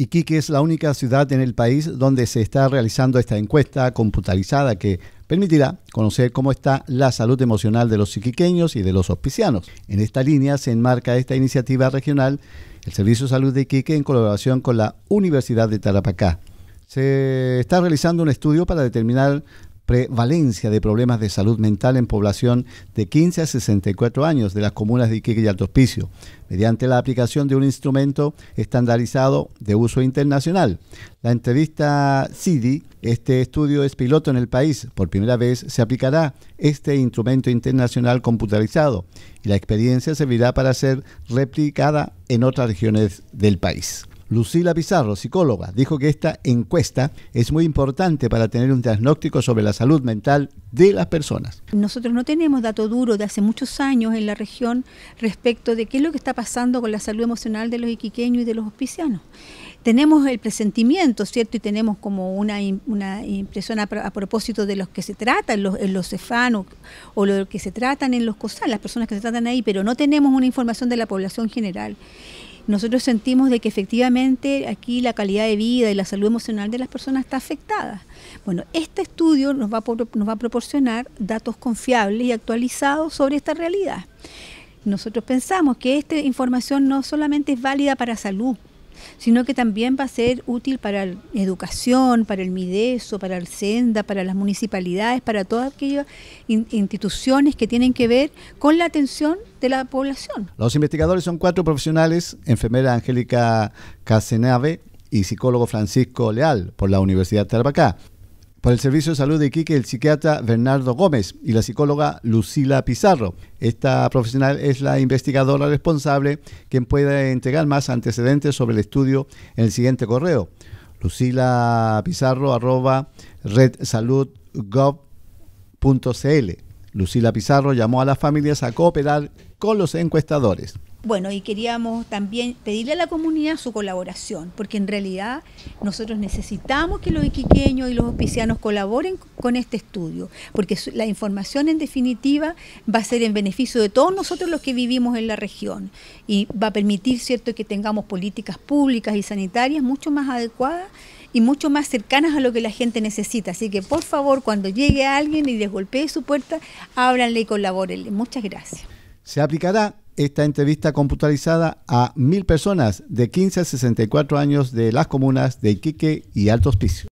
Iquique es la única ciudad en el país donde se está realizando esta encuesta computarizada que permitirá conocer cómo está la salud emocional de los iquiqueños y de los hospicianos. En esta línea se enmarca esta iniciativa regional, el Servicio de Salud de Iquique, en colaboración con la Universidad de Tarapacá. Se está realizando un estudio para determinar prevalencia de problemas de salud mental en población de 15 a 64 años de las comunas de Iquique y Alto Hospicio, mediante la aplicación de un instrumento estandarizado de uso internacional. La entrevista CIDI, este estudio es piloto en el país. Por primera vez se aplicará este instrumento internacional computarizado y la experiencia servirá para ser replicada en otras regiones del país. Lucila Pizarro, psicóloga, dijo que esta encuesta es muy importante para tener un diagnóstico sobre la salud mental de las personas. Nosotros no tenemos dato duro de hace muchos años en la región respecto de qué es lo que está pasando con la salud emocional de los iquiqueños y de los hospicianos tenemos el presentimiento, ¿cierto? Y tenemos como una, una impresión a, propósito de los que se tratan, los, en los cefanos o, los que se tratan en los COSAL, las personas que se tratan ahí, pero no tenemos una información de la población general nosotros sentimos de que efectivamente aquí la calidad de vida y la salud emocional de las personas está afectada. Bueno, este estudio nos nos va a proporcionar datos confiables y actualizados sobre esta realidad. Nosotros pensamos que esta información no solamente es válida para salud, sino que también va a ser útil para la educación, para el MIDESO, para el SENDA, para las municipalidades, para todas aquellas instituciones que tienen que ver con la atención de la población. Los investigadores son cuatro profesionales, enfermera Angélica Casenave y psicólogo Francisco Leal por la Universidad de por el Servicio de Salud de Iquique el psiquiatra Bernardo Gómez y la psicóloga Lucila Pizarro. Esta profesional es la investigadora responsable quien puede entregar más antecedentes sobre el estudio en el siguiente correo. Lucila Pizarro redsaludgov.cl. Lucila Pizarro llamó a las familias a cooperar con los encuestadores. Bueno, y queríamos también pedirle a la comunidad su colaboración, porque en realidad nosotros necesitamos que los iquiqueños y los hospicianos colaboren con este estudio, porque la información en definitiva va a ser en beneficio de todos nosotros los que vivimos en la región y va a permitir, ¿cierto?, que tengamos políticas públicas y sanitarias mucho más adecuadas y mucho más cercanas a lo que la gente necesita. Así que por favor, cuando llegue alguien y les golpee su puerta, ábranle y colabórenle. Muchas gracias. Se aplicará esta entrevista computarizada a mil personas de 15 a 64 años de las comunas de Iquique y Altos Hospicio.